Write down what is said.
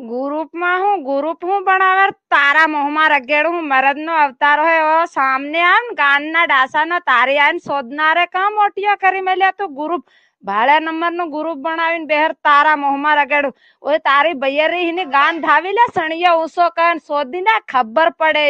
ગ્રુપમાં હું ગુરુપ હું પણ તારા મોહમાં રગેડું હું મરદનો અવતાર હોય સામને આમ કાનના ડાસાનો તારી આવીને શોધનારે કાં મોટિયા કરી મેલ્યા તું ગ્રુપ નંબર નું ગ્રુપ બનાવીને બેહર તારા મોહમાં રગેડું ઓય તારી ભૈયરી ગાન ધાવી લે સણિયા ઊંસો કર શોધી ના ખબર પડે